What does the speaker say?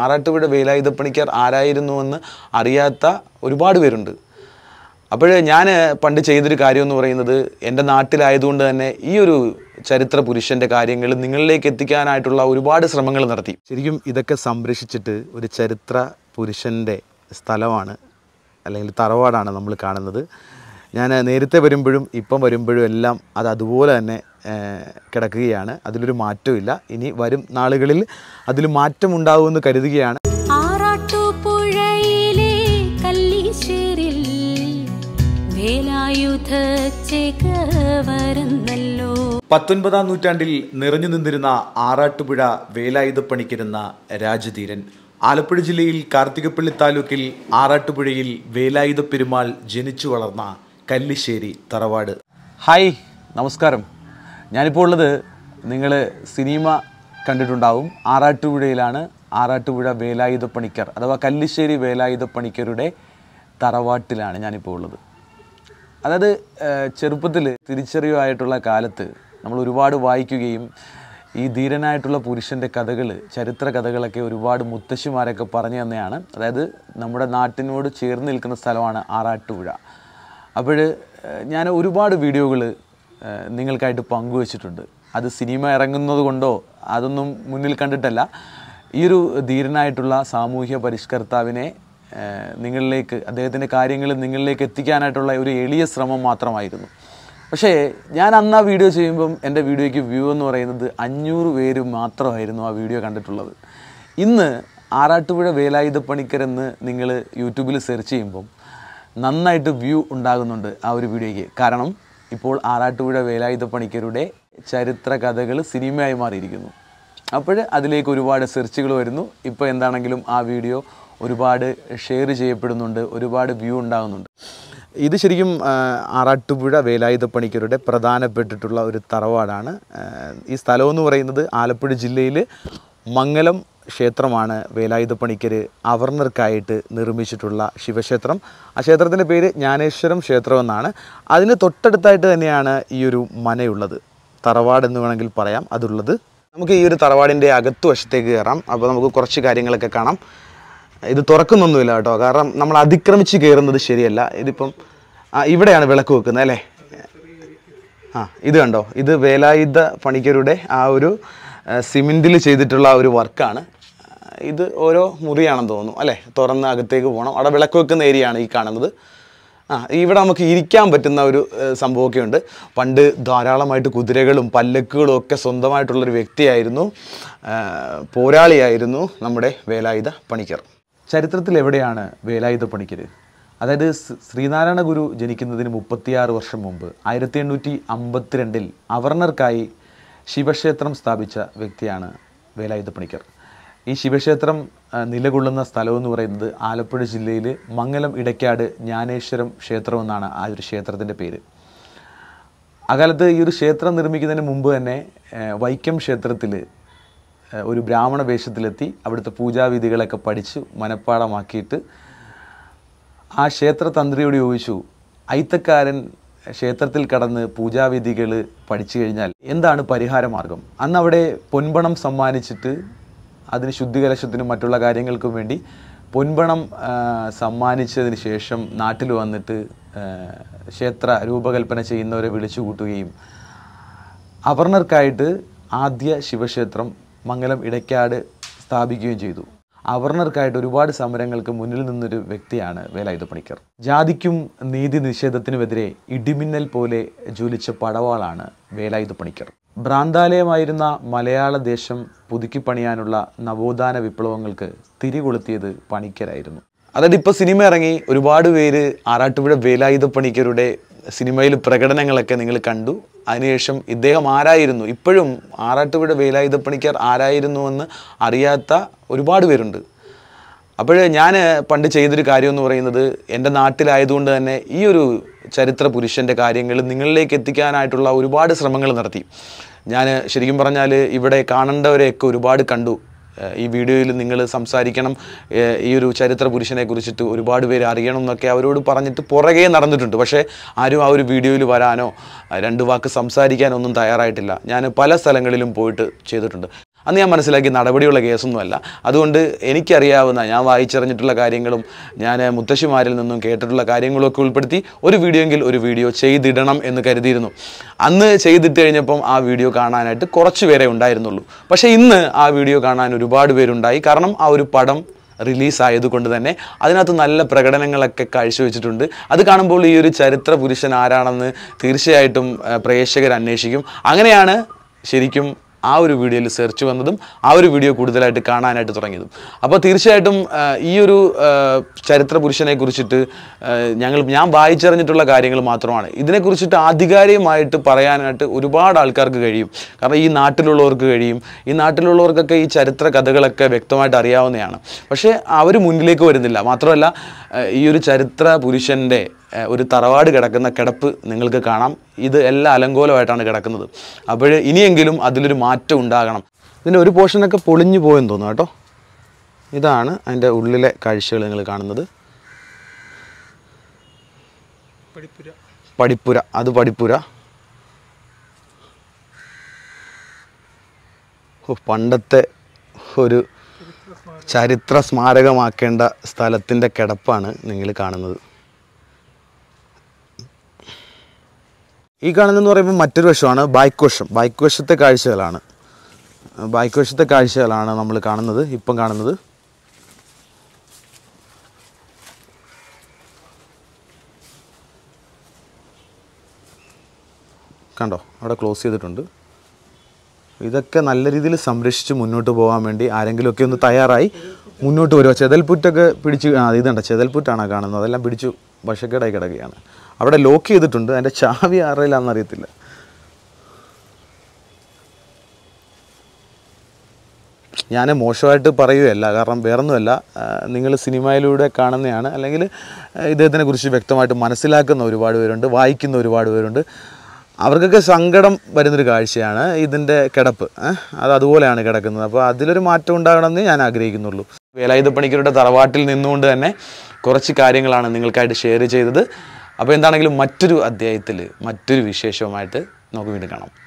ആറാട്ടുപുഴ വേലായുധ പണിക്കാർ ആരായിരുന്നുവെന്ന് അറിയാത്ത ഒരുപാട് പേരുണ്ട് അപ്പോൾ ഞാൻ പണ്ട് ചെയ്തൊരു കാര്യം എന്ന് പറയുന്നത് എൻ്റെ നാട്ടിലായതുകൊണ്ട് തന്നെ ഈ ഒരു ചരിത്ര പുരുഷൻ്റെ കാര്യങ്ങൾ നിങ്ങളിലേക്ക് എത്തിക്കാനായിട്ടുള്ള ഒരുപാട് ശ്രമങ്ങൾ നടത്തി ശരിക്കും ഇതൊക്കെ സംരക്ഷിച്ചിട്ട് ഒരു ചരിത്ര പുരുഷൻ്റെ സ്ഥലമാണ് അല്ലെങ്കിൽ തറവാടാണ് നമ്മൾ കാണുന്നത് ഞാൻ നേരത്തെ വരുമ്പോഴും ഇപ്പം വരുമ്പോഴും എല്ലാം അത് അതുപോലെ തന്നെ കിടക്കുകയാണ് അതിലൊരു മാറ്റവും ഇനി വരും നാളുകളിൽ അതിൽ മാറ്റം ഉണ്ടാവുമെന്ന് കരുതുകയാണ് ആറാട്ടുപുഴയിലെ പത്തൊൻപതാം നൂറ്റാണ്ടിൽ നിറഞ്ഞു നിന്നിരുന്ന ആറാട്ടുപുഴ വേലായുധ പണിക്കിരുന്ന രാജധീരൻ ആലപ്പുഴ ജില്ലയിൽ കാർത്തികപ്പള്ളി താലൂക്കിൽ ആറാട്ടുപുഴയിൽ വേലായുധ പെരുമാൾ ജനിച്ചു വളർന്ന കല്ലിശ്ശേരി തറവാട് ഹായ് നമസ്കാരം ഞാനിപ്പോൾ ഉള്ളത് നിങ്ങൾ സിനിമ കണ്ടിട്ടുണ്ടാവും ആറാട്ടുപുഴയിലാണ് ആറാട്ടുപുഴ വേലായുധ പണിക്കർ അഥവാ കല്ലിശ്ശേരി വേലായുധ പണിക്കരുടെ തറവാട്ടിലാണ് ഞാനിപ്പോൾ ഉള്ളത് അതായത് ചെറുപ്പത്തിൽ തിരിച്ചറിവായിട്ടുള്ള കാലത്ത് നമ്മൾ ഒരുപാട് വായിക്കുകയും ഈ ധീരനായിട്ടുള്ള പുരുഷൻ്റെ കഥകൾ ചരിത്ര കഥകളൊക്കെ ഒരുപാട് മുത്തശ്ശിമാരൊക്കെ പറഞ്ഞു തന്നെയാണ് അതായത് നമ്മുടെ നാട്ടിനോട് ചേർന്ന് നിൽക്കുന്ന സ്ഥലമാണ് ആറാട്ടുപുഴ അപ്പോൾ ഞാൻ ഒരുപാട് വീഡിയോകൾ നിങ്ങൾക്കായിട്ട് പങ്കുവച്ചിട്ടുണ്ട് അത് സിനിമ ഇറങ്ങുന്നത് കൊണ്ടോ അതൊന്നും മുന്നിൽ കണ്ടിട്ടല്ല ഈ ഒരു ധീരനായിട്ടുള്ള സാമൂഹ്യ പരിഷ്കർത്താവിനെ നിങ്ങളിലേക്ക് അദ്ദേഹത്തിൻ്റെ കാര്യങ്ങൾ നിങ്ങളിലേക്ക് എത്തിക്കാനായിട്ടുള്ള ഒരു എളിയ ശ്രമം മാത്രമായിരുന്നു പക്ഷേ ഞാൻ അന്ന് ആ വീഡിയോ ചെയ്യുമ്പം എൻ്റെ വീഡിയോയ്ക്ക് വ്യൂ എന്ന് പറയുന്നത് അഞ്ഞൂറ് പേര് മാത്രമായിരുന്നു ആ വീഡിയോ കണ്ടിട്ടുള്ളത് ഇന്ന് ആറാട്ടുപുഴ വേലായുധ പണിക്കരെന്ന് നിങ്ങൾ യൂട്യൂബിൽ സെർച്ച് ചെയ്യുമ്പം നന്നായിട്ട് വ്യൂ ഉണ്ടാകുന്നുണ്ട് ആ ഒരു വീഡിയോയ്ക്ക് കാരണം ഇപ്പോൾ ആറാട്ടുപുഴ വേലായുധ പണിക്കരുടെ ചരിത്ര കഥകൾ സിനിമയായി മാറിയിരിക്കുന്നു അപ്പോൾ അതിലേക്ക് ഒരുപാട് സെർച്ചുകൾ വരുന്നു ഇപ്പോൾ എന്താണെങ്കിലും ആ വീഡിയോ ഒരുപാട് ഷെയർ ചെയ്യപ്പെടുന്നുണ്ട് ഒരുപാട് വ്യൂ ഉണ്ടാകുന്നുണ്ട് ഇത് ശരിക്കും ആറാട്ടുപുഴ വേലായുധ പണിക്കരുടെ പ്രധാനപ്പെട്ടിട്ടുള്ള ഒരു തറവാടാണ് ഈ സ്ഥലമെന്ന് പറയുന്നത് ആലപ്പുഴ ജില്ലയിൽ മംഗലം ക്ഷേത്രമാണ് പണിക്കർ അവർണർക്കായിട്ട് നിർമ്മിച്ചിട്ടുള്ള ശിവക്ഷേത്രം ആ ക്ഷേത്രത്തിൻ്റെ പേര് ജ്ഞാനേശ്വരം ക്ഷേത്രം എന്നാണ് അതിന് തൊട്ടടുത്തായിട്ട് തന്നെയാണ് ഈ ഒരു മനയുള്ളത് തറവാട് എന്ന് വേണമെങ്കിൽ പറയാം അതുള്ളത് നമുക്ക് ഈ ഒരു തറവാടിൻ്റെ അകത്തുവശത്തേക്ക് കയറാം അപ്പോൾ നമുക്ക് കുറച്ച് കാര്യങ്ങളൊക്കെ കാണാം ഇത് തുറക്കുന്നൊന്നുമില്ല കേട്ടോ കാരണം നമ്മൾ അതിക്രമിച്ച് കയറുന്നത് ശരിയല്ല ഇതിപ്പം ഇവിടെയാണ് വിളക്ക് വെക്കുന്നത് അല്ലേ ആ ഇത് കണ്ടോ ഇത് വേലായുധ പണിക്കരുടെ ആ ഒരു സിമെൻറ്റിൽ ചെയ്തിട്ടുള്ള ഒരു വർക്കാണ് ഇത് ഓരോ മുറിയാണെന്ന് തോന്നുന്നു അല്ലേ തുറന്ന് അകത്തേക്ക് പോകണം അവിടെ വിളക്ക് വെക്കുന്ന ഏരിയയാണ് ഈ കാണുന്നത് ആ ഇവിടെ നമുക്ക് ഇരിക്കാൻ പറ്റുന്ന ഒരു സംഭവമൊക്കെ ഉണ്ട് പണ്ട് ധാരാളമായിട്ട് കുതിരകളും പല്ലക്കുകളും ഒക്കെ സ്വന്തമായിട്ടുള്ളൊരു വ്യക്തിയായിരുന്നു പോരാളിയായിരുന്നു നമ്മുടെ വേലായുധ പണിക്കർ ചരിത്രത്തിൽ എവിടെയാണ് വേലായുധ പണിക്കർ അതായത് ശ്രീനാരായണ ഗുരു ജനിക്കുന്നതിന് മുപ്പത്തിയാറ് വർഷം മുമ്പ് ആയിരത്തി എണ്ണൂറ്റി അമ്പത്തിരണ്ടിൽ അവർണർക്കായി ശിവക്ഷേത്രം സ്ഥാപിച്ച വ്യക്തിയാണ് വേലായുധ പണിക്കർ ഈ ശിവക്ഷേത്രം നിലകൊള്ളുന്ന സ്ഥലമെന്ന് പറയുന്നത് ആലപ്പുഴ ജില്ലയിൽ മംഗലം ഇടയ്ക്കാട് ജ്ഞാനേശ്വരം ക്ഷേത്രം എന്നാണ് ആ ഒരു ക്ഷേത്രത്തിൻ്റെ പേര് അകാലത്ത് ഈ ഒരു ക്ഷേത്രം നിർമ്മിക്കുന്നതിന് മുമ്പ് തന്നെ വൈക്കം ക്ഷേത്രത്തിൽ ഒരു ബ്രാഹ്മണ വേഷത്തിലെത്തി അവിടുത്തെ പൂജാവിധികളൊക്കെ പഠിച്ച് മനഃപ്പാടമാക്കിയിട്ട് ആ ക്ഷേത്ര തന്ത്രിയോട് ചോദിച്ചു ഐത്തക്കാരൻ ക്ഷേത്രത്തിൽ കടന്ന് പൂജാവിധികൾ പഠിച്ചു കഴിഞ്ഞാൽ എന്താണ് പരിഹാര മാർഗം അന്നവിടെ പൊൻപണം സമ്മാനിച്ചിട്ട് അതിന് ശുദ്ധികലശത്തിനും മറ്റുള്ള കാര്യങ്ങൾക്കും വേണ്ടി പൊൻപണം സമ്മാനിച്ചതിന് ശേഷം നാട്ടിൽ വന്നിട്ട് ക്ഷേത്ര രൂപകൽപ്പന ചെയ്യുന്നവരെ വിളിച്ചു കൂട്ടുകയും അവർണർക്കായിട്ട് ആദ്യ ശിവക്ഷേത്രം മംഗലം ഇടയ്ക്കാട് സ്ഥാപിക്കുകയും ചെയ്തു അവർണർക്കായിട്ട് ഒരുപാട് സമരങ്ങൾക്ക് മുന്നിൽ നിന്നൊരു വ്യക്തിയാണ് വേലായുധ പണിക്കർ ജാതിക്കും നീതി നിഷേധത്തിനുമെതിരെ ഇടിമിന്നൽ പോലെ ജ്വലിച്ച പടവാളാണ് വേലായുധ പണിക്കർ ഭ്രാന്താലയമായിരുന്ന മലയാള ദേശം പുതുക്കിപ്പണിയാനുള്ള നവോത്ഥാന വിപ്ലവങ്ങൾക്ക് തിരികൊളുത്തിയത് പണിക്കരായിരുന്നു അതായത് ഇപ്പോൾ സിനിമ ഇറങ്ങി ഒരുപാട് പേര് ആറാട്ടുപുഴ വേലായുധ പണിക്കരുടെ സിനിമയിൽ പ്രകടനങ്ങളൊക്കെ നിങ്ങൾ കണ്ടു അതിനുശേഷം ഇദ്ദേഹം ആരായിരുന്നു ഇപ്പോഴും ആറാട്ടുപുഴ വേലായുധ പണിക്കർ എന്ന് അറിയാത്ത ഒരുപാട് പേരുണ്ട് അപ്പോൾ ഞാൻ പണ്ട് ചെയ്തൊരു കാര്യം എന്ന് പറയുന്നത് എൻ്റെ നാട്ടിലായതുകൊണ്ട് തന്നെ ഈ ഒരു ചരിത്ര പുരുഷൻ്റെ കാര്യങ്ങൾ നിങ്ങളിലേക്ക് എത്തിക്കാനായിട്ടുള്ള ഒരുപാട് ശ്രമങ്ങൾ നടത്തി ഞാൻ ശരിക്കും പറഞ്ഞാൽ ഇവിടെ കാണേണ്ടവരെയൊക്കെ ഒരുപാട് കണ്ടു ഈ വീഡിയോയിൽ നിങ്ങൾ സംസാരിക്കണം ഈ ഒരു ചരിത്ര പുരുഷനെ കുറിച്ചിട്ട് ഒരുപാട് പേര് അറിയണം എന്നൊക്കെ അവരോട് പറഞ്ഞിട്ട് പുറകെ നടന്നിട്ടുണ്ട് പക്ഷേ ആരും ആ ഒരു വീഡിയോയിൽ വരാനോ രണ്ട് വാക്ക് സംസാരിക്കാനോ ഒന്നും തയ്യാറായിട്ടില്ല ഞാൻ പല സ്ഥലങ്ങളിലും പോയിട്ട് ചെയ്തിട്ടുണ്ട് അന്ന് ഞാൻ മനസ്സിലാക്കി നടപടിയുള്ള കേസൊന്നുമല്ല അതുകൊണ്ട് എനിക്കറിയാവുന്ന ഞാൻ വായിച്ചറിഞ്ഞിട്ടുള്ള കാര്യങ്ങളും ഞാൻ മുത്തശ്ശിമാരിൽ നിന്നും കേട്ടിട്ടുള്ള കാര്യങ്ങളൊക്കെ ഉൾപ്പെടുത്തി ഒരു വീഡിയോ എങ്കിൽ ഒരു വീഡിയോ ചെയ്തിടണം എന്ന് കരുതിയിരുന്നു അന്ന് ചെയ്തിട്ട് കഴിഞ്ഞപ്പം ആ വീഡിയോ കാണാനായിട്ട് കുറച്ച് പേരെ ഉണ്ടായിരുന്നുള്ളൂ പക്ഷേ ഇന്ന് ആ വീഡിയോ കാണാൻ ഒരുപാട് പേരുണ്ടായി കാരണം ആ ഒരു പടം റിലീസായതുകൊണ്ട് തന്നെ അതിനകത്ത് നല്ല പ്രകടനങ്ങളൊക്കെ കാഴ്ചവെച്ചിട്ടുണ്ട് അത് കാണുമ്പോൾ ഈ ഒരു ചരിത്ര പുരുഷൻ ആരാണെന്ന് തീർച്ചയായിട്ടും പ്രേക്ഷകർ അന്വേഷിക്കും അങ്ങനെയാണ് ശരിക്കും ആ ഒരു വീഡിയോയിൽ സെർച്ച് വന്നതും ആ ഒരു വീഡിയോ കൂടുതലായിട്ട് കാണാനായിട്ട് തുടങ്ങിയതും അപ്പോൾ തീർച്ചയായിട്ടും ഈ ഒരു ചരിത്ര പുരുഷനെ കുറിച്ചിട്ട് ഞങ്ങൾ ഞാൻ വായിച്ചറിഞ്ഞിട്ടുള്ള കാര്യങ്ങൾ മാത്രമാണ് ഇതിനെക്കുറിച്ചിട്ട് ആധികാരികമായിട്ട് പറയാനായിട്ട് ഒരുപാട് ആൾക്കാർക്ക് കഴിയും കാരണം ഈ നാട്ടിലുള്ളവർക്ക് കഴിയും ഈ നാട്ടിലുള്ളവർക്കൊക്കെ ഈ ചരിത്ര കഥകളൊക്കെ വ്യക്തമായിട്ട് അറിയാവുന്നതാണ് പക്ഷേ അവർ മുന്നിലേക്ക് വരുന്നില്ല മാത്രമല്ല ഈ ഒരു ചരിത്ര പുരുഷൻ്റെ ഒരു തറവാട് കിടക്കുന്ന കിടപ്പ് നിങ്ങൾക്ക് കാണാം ഇത് എല്ലാം അലങ്കോലമായിട്ടാണ് കിടക്കുന്നത് അപ്പോൾ ഇനിയെങ്കിലും അതിലൊരു മാറ്റം ഉണ്ടാകണം ഇതിൻ്റെ ഒരു പോർഷനൊക്കെ പൊളിഞ്ഞു പോയെന്ന് തോന്നുന്നു കേട്ടോ ഇതാണ് അതിൻ്റെ ഉള്ളിലെ കാഴ്ചകൾ നിങ്ങൾ കാണുന്നത് പഠിപ്പുര അത് പഠിപ്പുര പണ്ടത്തെ ഒരു ചരിത്ര സ്മാരകമാക്കേണ്ട സ്ഥലത്തിൻ്റെ കിടപ്പാണ് നിങ്ങൾ കാണുന്നത് ഈ കാണുന്നതെന്ന് പറയുമ്പോൾ മറ്റൊരു വശമാണ് ബൈക്ക് വശം ബൈക്ക് വശത്തെ കാഴ്ചകളാണ് ബൈക്ക് വശത്തെ കാഴ്ചകളാണ് നമ്മൾ കാണുന്നത് ഇപ്പം കാണുന്നത് കണ്ടോ അവിടെ ക്ലോസ് ചെയ്തിട്ടുണ്ട് ഇതൊക്കെ നല്ല രീതിയിൽ സംരക്ഷിച്ച് മുന്നോട്ട് പോകാൻ വേണ്ടി ആരെങ്കിലുമൊക്കെ ഒന്ന് തയ്യാറായി മുന്നോട്ട് വരുമോ ചെതൽപ്പുറ്റൊക്കെ പിടിച്ച് ഇതുണ്ട് ചെതൽപ്പുറ്റാണ് കാണുന്നത് അതെല്ലാം പിടിച്ചു വശക്കേടായി കിടക്കുകയാണ് അവിടെ ലോക്ക് ചെയ്തിട്ടുണ്ട് അതിൻ്റെ ചാവി അറിയത്തില്ല ഞാൻ മോശമായിട്ട് പറയുകയല്ല കാരണം വേറൊന്നുമല്ല നിങ്ങൾ സിനിമയിലൂടെ കാണുന്നതാണ് അല്ലെങ്കിൽ ഇദ്ദേഹത്തിനെ കുറിച്ച് വ്യക്തമായിട്ട് മനസ്സിലാക്കുന്ന ഒരുപാട് പേരുണ്ട് വായിക്കുന്ന ഒരുപാട് പേരുണ്ട് അവർക്കൊക്കെ സങ്കടം വരുന്നൊരു കാഴ്ചയാണ് ഇതിൻ്റെ കിടപ്പ് അത് അതുപോലെയാണ് കിടക്കുന്നത് അപ്പോൾ അതിലൊരു മാറ്റം ഉണ്ടാകണമെന്ന് ഞാൻ ആഗ്രഹിക്കുന്നുള്ളൂ വേലായുധ പണിക്കരുടെ തറവാട്ടിൽ നിന്നുകൊണ്ട് തന്നെ കുറച്ച് കാര്യങ്ങളാണ് നിങ്ങൾക്കായിട്ട് ഷെയർ ചെയ്തത് അപ്പോൾ എന്താണെങ്കിലും മറ്റൊരു അധ്യായത്തിൽ മറ്റൊരു വിശേഷവുമായിട്ട് നമുക്ക് വീണ്ടും കാണാം